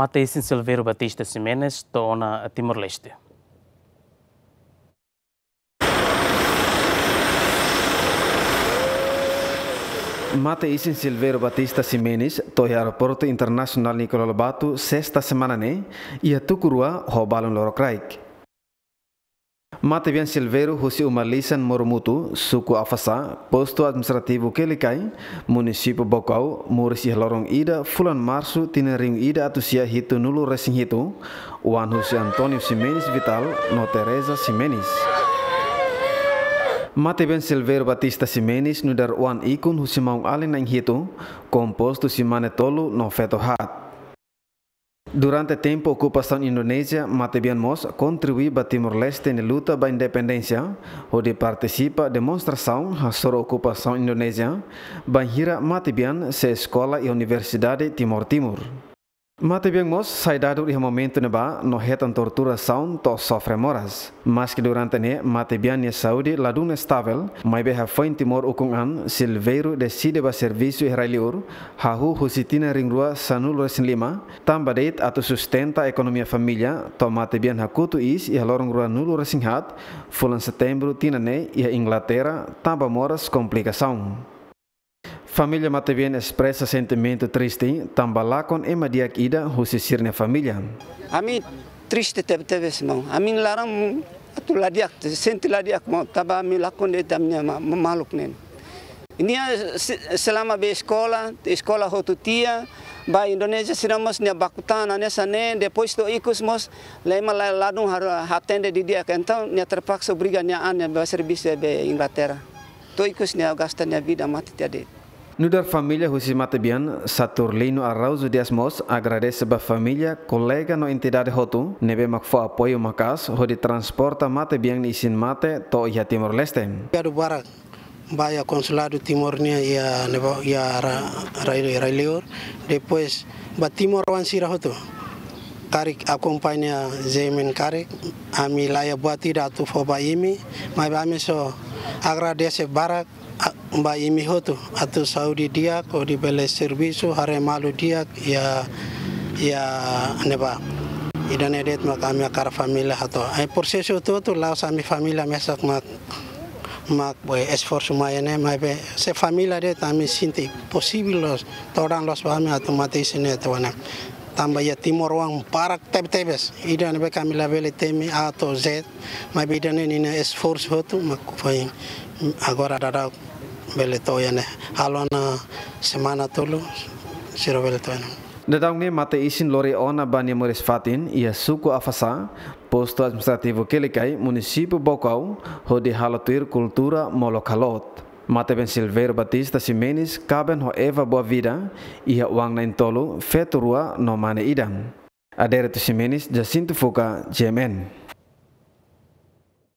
Μάτε είσαι Σιλβίρου Μπατίστε Σιμένε, το όνα Τιμορλέστη. Μάτε είσαι Σιλβίρο Μπατίστα Σιμένη, το αεροπόρτο Ιντερνασιονάλ Νικολαλομπάτου, σέστα σε μανανέ, για το κουρούα, ο Μπάλλον Λοροκράικ. Mata bien Silvero, Husi Umarlisan Murmutu, suku Afasa, posto administrativo Kelikai, munisipo Bokau, Murisi Lorong Ida, Fulan Marsu, Tinering Ida, Atusia Hitu Nulu Resing Hitu, Wan Husi Antonio Simenis Vital, No Teresa Simenis. Mati ben Silver Batista Simenis nudar wan ikun husi maung alin nang kompos tu mane tolu no feto Durante tempo ocupação Indonésia, Matebian Mos contribui para Timor-Leste na luta para independência, onde participa demonstração sobre a ocupação Indonésia, banhira Matebian se escola e universidade Timor-Timor. de timor Mati Bian mos sai dado e momento neba no hetan tortura sound to sofre moras. Mas que durante ne mate bem Saudi, ladun estável, mai beha foin timor ukungan Silveiro decide ba serviço israelior, hahu husitina rua sanul sin lima, tamba deit atu sustenta ekonomia familia, to Mati Bian hakutu is e halorong rua nulo resin hat, fulan setembro tina ne e Inglaterra tamba moras complicação. Familia Matevien expressa sentimento triste, ¿eh? tambalakon e emadiak ida husisirne família. Ami triste tebe tebe semau. Ami larang atu ladiak, senti ladiak mau taba ami lakon de tamnya mamaluk nen. Ini selama be sekolah, sekolah hotu tia, ba Indonesia sira nia bakutan ania sane depois to ikus mos lema ladung haru hatende di dia kentau nia terpaksa berikan nia ania be servis be Inglaterra. To ikus nia gastanya vida mati tiadet. Nudar dar família husi matabian, Saturnino Arrauzo de Asmos agradece a família, colega no entidade hotu nebe makfo apoio makas, ho di transporta matabian e isin mate to ia Timor-Leste. Obrigado, Barak. vaya consulado timornia y a, y a Railior. Después, batimos Ransirajoto. Karik acompaña Zemin Karik, a mi laia buatira tu fobaimi, ma vamos agradece Barak, mba imi hotu atu saudi diak o di bele servisu hare malu diak ya ya neba idan edet ma kami akar familia hato ai eh, proses itu tu lau sami familia mesak mak mak boy esforce mayane mai be se familia det ami sinti posibil los torang los bahami atau mati sini atau ya, anak ya. tambah ya timor wang parak teb tebes idan be kami bele temi a to z ma idan ini esforce hotu mak agora darau beletoyan eh. halona semana tulu siro beletoyan Datangnya mate isin lori ona bani muris fatin ia suku afasa posto administrativo kelikai município Bocau hodi halatir kultura molokalot. Mate ben Silveiro Batista Simenis, kaben ho Eva Boa Vida ia uang nain tolu feturua no mane idam. Adere tu Simenis Jacinto Fuka, JMN.